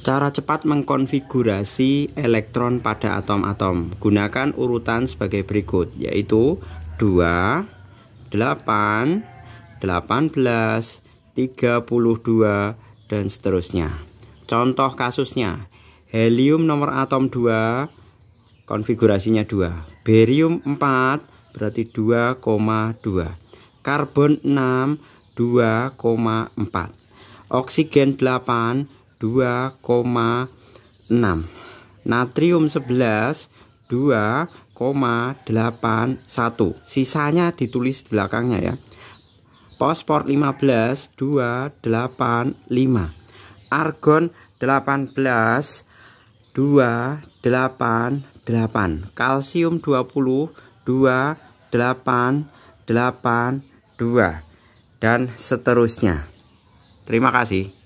Cara cepat mengkonfigurasi elektron pada atom-atom Gunakan urutan sebagai berikut Yaitu 2, 8, 18, 32, dan seterusnya Contoh kasusnya Helium nomor atom 2 Konfigurasinya 2 Berium 4 berarti 2,2 Karbon 6 2,4 Oksigen 8 2,6 natrium 11 2,81 sisanya ditulis di belakangnya ya Pospor 15 285 argon 18 288 kalsium 20 2882 dan seterusnya terima kasih